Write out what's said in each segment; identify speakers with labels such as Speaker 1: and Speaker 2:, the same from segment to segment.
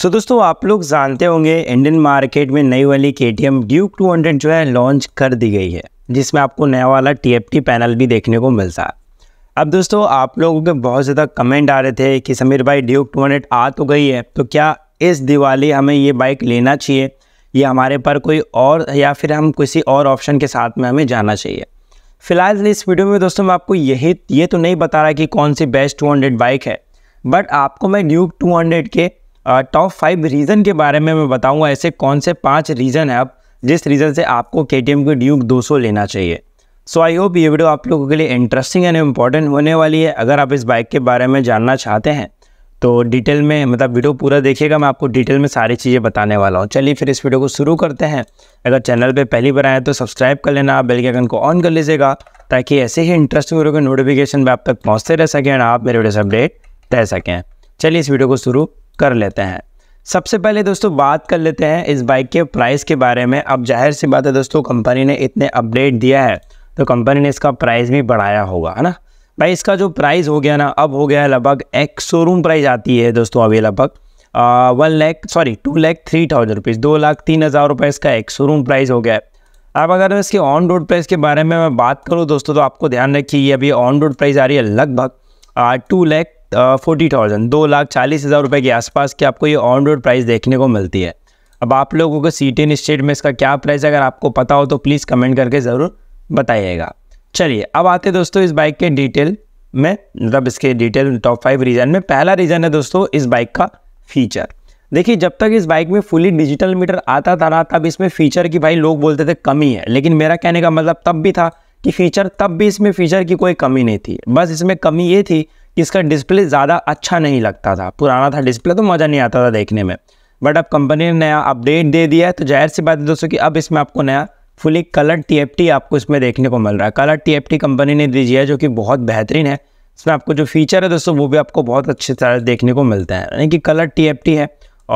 Speaker 1: सो so, दोस्तों आप लोग जानते होंगे इंडियन मार्केट में नई वाली K T M Duke two hundred जो है लॉन्च कर दी गई है जिसमें आपको नया वाला टी एफ टी पैनल भी देखने को मिलता है अब दोस्तों आप लोगों के बहुत ज़्यादा कमेंट आ रहे थे कि समीर भाई ड्यूक टू हंड्रेड आ तो गई है तो क्या इस दिवाली हमें ये बाइक लेना चाहिए या हमारे पर कोई और या फिर हम किसी और ऑप्शन के साथ में हमें जाना चाहिए फिलहाल इस वीडियो में दोस्तों मैं आपको यही ये तो नहीं बता रहा कि कौन सी बेस्ट टू बाइक है बट आपको मैं ड्यूक टू के टॉप फाइव रीज़न के बारे में मैं बताऊंगा ऐसे कौन से पांच रीज़न है आप जिस रीज़न से आपको के टी एम की ड्यूक दो सौ लेना चाहिए सो आई होप ये वीडियो आप लोगों के लिए इंटरेस्टिंग एंड इम्पॉर्टेंट होने वाली है अगर आप इस बाइक के बारे में जानना चाहते हैं तो डिटेल में मतलब वीडियो पूरा देखिएगा मैं आपको डिटेल में सारी चीज़ें बताने वाला हूँ चलिए फिर इस वीडियो को शुरू करते हैं अगर चैनल पर पहली बार आए तो सब्सक्राइब कर लेना बेल के आइकन को ऑन कर लीजिएगा ताकि ऐसे ही इंटरेस्टिंग वीडियो के नोटिफिकेशन में आप तक पहुँचते रह सकें और आप मेरे वीडियो से अपडेट रह सकें चलिए इस वीडियो को शुरू कर लेते हैं सबसे पहले दोस्तों बात कर लेते हैं इस बाइक के प्राइस के बारे में अब जाहिर सी बात है दोस्तों कंपनी ने इतने अपडेट दिया है तो कंपनी ने इसका प्राइस भी बढ़ाया होगा है ना भाई इसका जो प्राइस हो गया ना अब हो गया है लगभग एक शोरूम प्राइस आती है दोस्तों अभी लगभग one lakh sorry two lakh three thousand rupees दो लाख तीन हज़ार रुपये इसका एक शोरूम प्राइस हो गया है अब अगर मैं इसके ऑन रोड प्राइस के बारे में मैं बात करूँ दोस्तों तो आपको ध्यान रखिए अभी ऑन रोड प्राइस आ रही है लगभग टू लैख फोर्टी थाउजेंड दो लाख चालीस हज़ार रुपये के आसपास की आपको ये ऑन रोड प्राइस देखने को मिलती है अब आप लोगों को सी टेन स्टेट में इसका क्या प्राइस अगर आपको पता हो तो प्लीज़ कमेंट करके ज़रूर बताइएगा चलिए अब आते दोस्तों इस बाइक के डिटेल में मतलब इसके डिटेल टॉप फाइव रीज़न में पहला रीज़न है दोस्तों इस बाइक का फीचर देखिए जब तक इस बाइक में फुली डिजिटल मीटर आता था ना तब इसमें फ़ीचर की भाई लोग बोलते थे कमी है लेकिन मेरा कहने का मतलब तब भी था कि फ़ीचर तब भी इसमें फ़ीचर की कोई कमी नहीं थी बस इसमें कमी ये थी इसका डिस्प्ले ज़्यादा अच्छा नहीं लगता था पुराना था डिस्प्ले तो मज़ा नहीं आता था देखने में बट अब कंपनी ने नया अपडेट दे दिया है तो जाहिर सी बात है दोस्तों कि अब इसमें आपको नया फुली कलर टी आपको इसमें देखने को मिल रहा है कलर टी कंपनी ने दीजिए है जो कि बहुत बेहतरीन है इसमें आपको जो फीचर है दोस्तों वो भी आपको बहुत अच्छे तरह देखने को मिलते हैं यानी कि कलर टी है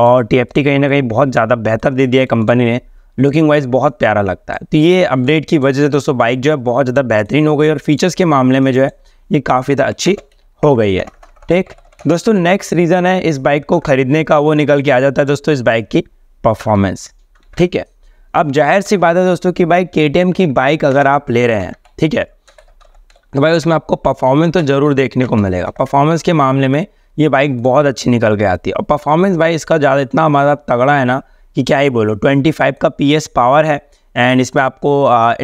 Speaker 1: और टी कहीं ना कहीं बहुत ज़्यादा बेहतर दे दिया है कंपनी ने लुकिंग वाइज बहुत प्यारा लगता है तो ये अपडेट की वजह से दोस्तों बाइक जो है बहुत ज़्यादा बेहतरीन हो गई और फीचर्स के मामले में जो है ये काफ़ी अच्छी हो गई है ठीक दोस्तों नेक्स्ट रीज़न है इस बाइक को ख़रीदने का वो निकल के आ जाता है दोस्तों इस बाइक की परफॉर्मेंस ठीक है अब जाहिर सी बात है दोस्तों कि भाई के की बाइक अगर आप ले रहे हैं ठीक है तो भाई उसमें आपको परफॉर्मेंस तो ज़रूर देखने को मिलेगा परफॉर्मेंस के मामले में ये बाइक बहुत अच्छी निकल के आती है और परफॉर्मेंस भाई इसका ज़्यादा इतना हमारा तगड़ा है ना कि क्या ही बोलो 25 का पीएस पावर है एंड इसमें आपको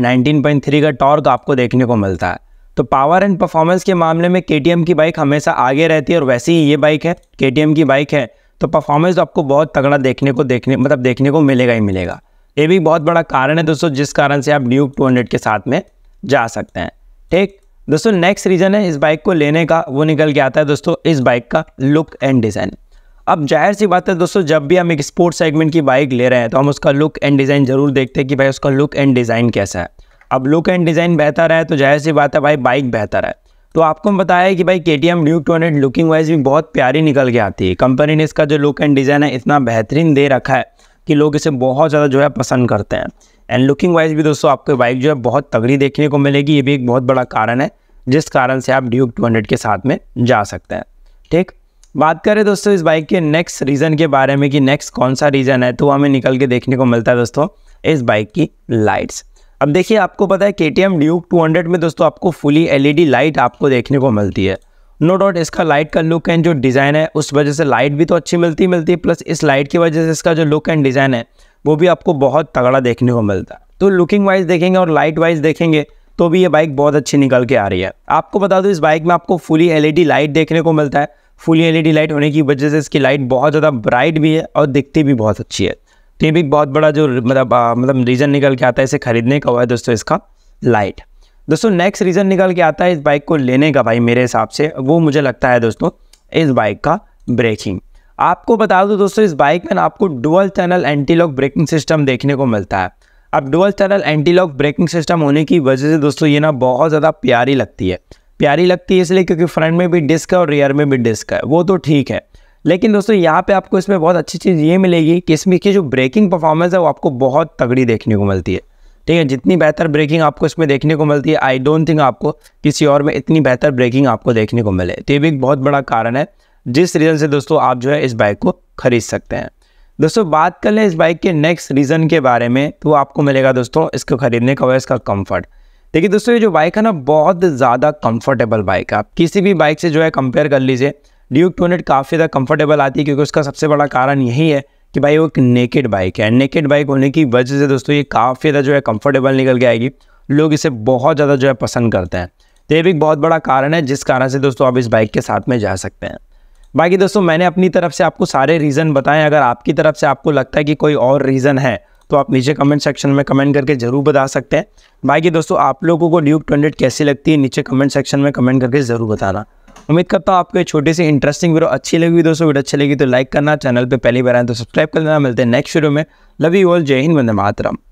Speaker 1: नाइनटीन पॉइंट थ्री का टॉर्क आपको देखने को मिलता है तो पावर एंड परफॉर्मेंस के मामले में के की बाइक हमेशा आगे रहती है और वैसे ही ये बाइक है के की बाइक है तो परफॉर्मेंस तो आपको बहुत तगड़ा देखने को देखने मतलब देखने को मिलेगा ही मिलेगा ये भी बहुत बड़ा कारण है दोस्तों जिस कारण से आप ड्यूक 200 के साथ में जा सकते हैं ठीक दोस्तों नेक्स्ट रीज़न है इस बाइक को लेने का वो निकल के आता है दोस्तों इस बाइक का लुक एंड डिज़ाइन अब जाहिर सी बात है दोस्तों जब भी हम एक स्पोर्ट्स सेगमेंट की बाइक ले रहे हैं तो हम उसका लुक एंड डिज़ाइन ज़रूर देखते हैं कि भाई उसका लुक एंड डिज़ाइन कैसा है अब लुक एंड डिज़ाइन बेहतर है तो जाहिर सी बात है भाई बाइक बेहतर है तो आपको हम बताया कि भाई K T M Duke two hundred looking wise भी बहुत प्यारी निकल के आती है कंपनी ने इसका जो लुक एंड डिज़ाइन है इतना बेहतरीन दे रखा है कि लोग इसे बहुत ज़्यादा जो है पसंद करते हैं एंड लुकिंग वाइज भी दोस्तों आपको बाइक जो है बहुत तगड़ी देखने को मिलेगी ये भी एक बहुत बड़ा कारण है जिस कारण से आप ड्यूक 200 के साथ में जा सकते हैं ठीक बात करें दोस्तों इस बाइक के नेक्स्ट रीज़न के बारे में कि नेक्स्ट कौन सा रीज़न है तो हमें निकल के देखने को मिलता है दोस्तों इस बाइक की लाइट्स अब देखिए आपको पता है K T M Duke two hundred में दोस्तों आपको फुली डी लाइट आपको देखने को मिलती है नो डाउट इसका लाइट का लुक एंड जो डिज़ाइन है उस वजह से लाइट भी तो अच्छी मिलती मिलती है प्लस इस लाइट की वजह से इसका जो लुक एंड डिज़ाइन है वो भी आपको बहुत तगड़ा देखने को मिलता है तो लुकिंग वाइज देखेंगे और लाइट वाइज देखेंगे तो भी ये बाइक बहुत अच्छी निकल के आ रही है आपको बता दूँ इस बाइक में आपको फुली डी लाइट देखने को मिलता है फुली डी लाइट होने की वजह से इसकी लाइट बहुत ज़्यादा ब्राइट भी है और दिखती भी बहुत अच्छी है तो ये भी बहुत बड़ा जो मतलब मतलब रीज़न निकल के आता है इसे ख़रीदने का हुआ है दोस्तों इसका लाइट दोस्तों नेक्स्ट रीज़न निकल के आता है इस बाइक को लेने का भाई मेरे हिसाब से वो मुझे लगता है दोस्तों इस बाइक का ब्रेकिंग आपको बता दो दोस्तों इस बाइक में ना आपको dual channel anti lock braking system देखने को मिलता है अब dual channel anti lock braking system होने की वजह से दोस्तों ये ना बहुत ज़्यादा प्यारी लगती है प्यारी लगती है इसलिए क्योंकि फ्रंट में भी डिस्क है और रियर में भी डिस्क है वो तो ठीक है लेकिन दोस्तों यहाँ पे आपको इसमें बहुत अच्छी चीज़ ये मिलेगी कि इसमें की जो ब्रेकिंग परफॉर्मेंस है वो आपको बहुत तगड़ी देखने को मिलती है ठीक है जितनी बेहतर ब्रेकिंग आपको इसमें देखने को मिलती है आई डोंट थिंक आपको किसी और में इतनी बेहतर ब्रेकिंग आपको देखने को मिले तो ये भी एक बहुत बड़ा कारण है जिस रीज़न से दोस्तों आप जो है इस बाइक को खरीद सकते हैं दोस्तों बात कर लें इस बाइक के नेक्स्ट रीज़न के बारे में तो आपको मिलेगा दोस्तों इसको ख़रीदने का वह इसका कम्फर्ट देखिए दोस्तों ये जो बाइक है ना बहुत ज़्यादा कम्फर्टेबल बाइक है आप किसी भी बाइक से जो है कंपेयर कर लीजिए ड्यूक टू काफ़ी ज़्यादा कंफर्टेबल आती है क्योंकि उसका सबसे बड़ा कारण यही है कि भाई वो एक नेकेड बाइक है नेकेड बाइक होने की वजह से दोस्तों ये काफ़ी ज़्यादा जो है कंफर्टेबल निकल के आएगी लोग इसे बहुत ज़्यादा जो है पसंद करते हैं तो ये भी एक बहुत बड़ा कारण है जिस कारण से दोस्तों आप इस बाइक के साथ में जा सकते हैं बाकी दोस्तों मैंने अपनी तरफ से आपको सारे रीज़न बताएं अगर आपकी तरफ से आपको लगता है कि कोई और रीज़न है तो आप नीचे कमेंट सेक्शन में कमेंट करके ज़रूर बता सकते हैं बाकी दोस्तों आप लोगों को ड्यूक ट्वेंडेड कैसी लगती है नीचे कमेंट सेक्शन में कमेंट करके ज़रूर बताना उम्मीद करता हूँ आपको छोटी सी इंटरेस्टिंग वीडियो अच्छी लगी दोस्तों वीडियो अच्छी लगी तो लाइक करना चैनल पर पहली बार आए तो सब्सक्राइब कर देना मिलते हैं नेक्स्ट वीडियो में लव यू ऑल जय हिंद वंदे मातरम